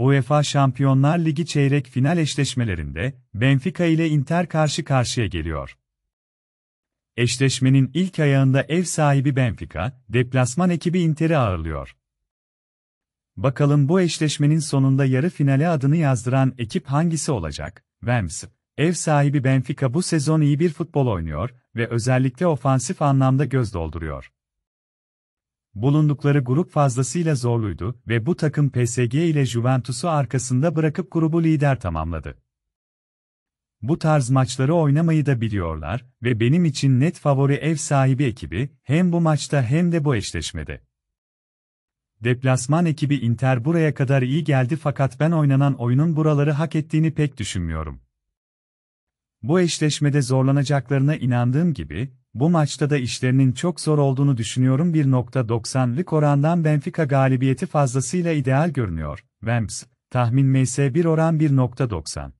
UEFA Şampiyonlar Ligi çeyrek final eşleşmelerinde Benfica ile Inter karşı karşıya geliyor. Eşleşmenin ilk ayağında ev sahibi Benfica, deplasman ekibi Inter'i ağırlıyor. Bakalım bu eşleşmenin sonunda yarı finale adını yazdıran ekip hangisi olacak? Vems, ev sahibi Benfica bu sezon iyi bir futbol oynuyor ve özellikle ofansif anlamda göz dolduruyor. Bulundukları grup fazlasıyla zorluydu ve bu takım PSG ile Juventus'u arkasında bırakıp grubu lider tamamladı. Bu tarz maçları oynamayı da biliyorlar ve benim için net favori ev sahibi ekibi hem bu maçta hem de bu eşleşmede. Deplasman ekibi Inter buraya kadar iyi geldi fakat ben oynanan oyunun buraları hak ettiğini pek düşünmüyorum. Bu eşleşmede zorlanacaklarına inandığım gibi, bu maçta da işlerinin çok zor olduğunu düşünüyorum 1.90'lık orandan Benfica galibiyeti fazlasıyla ideal görünüyor. Vems, tahmin MS1 oran 1.90.